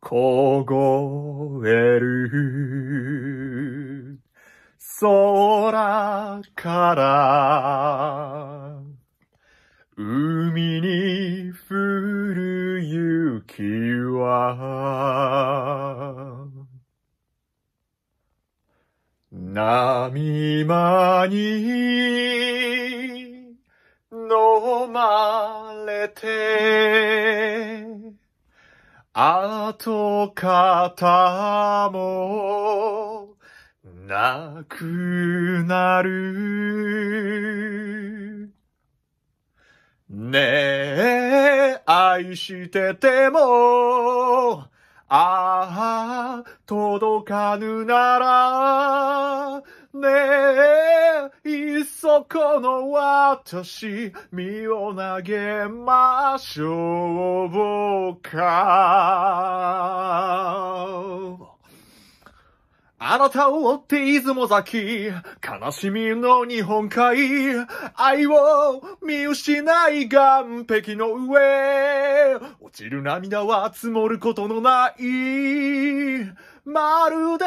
凍える空から海に降る雪は波間に飲まれて跡方もなくなる。ねえ、愛してても、ああ、届かぬなら、この私、身を投げましょうか。あなたを追って出雲崎、悲しみの日本海、愛を見失い岸壁の上、落ちる涙は積もることのない、まるで